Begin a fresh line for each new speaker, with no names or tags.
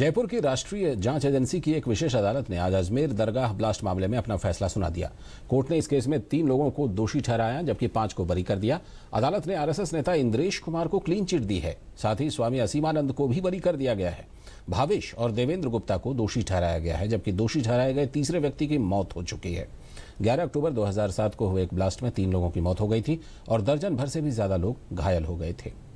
जयपुर की राष्ट्रीय जांच एजेंसी की एक विशेष अदालत ने आज अजमेर दरगाह ब्लास्ट मामले में अपना फैसला सुना दिया कोर्ट ने इस केस में तीन लोगों को दोषी ठहराया जबकि पांच को बरी कर दिया अदालत ने आरएसएस नेता इंद्रेश कुमार को क्लीन चिट दी है साथ ही स्वामी असीमानंद को भी बरी कर दिया गया है भावेश और देवेंद्र गुप्ता को दोषी ठहराया गया है जबकि दोषी ठहराए गए तीसरे व्यक्ति की मौत हो चुकी है 11 अक्टूबर 2007 को हुए एक ब्लास्ट में तीन लोगों की मौत हो गई थी और दर्जन भर से भी ज्यादा लोग घायल हो गए थे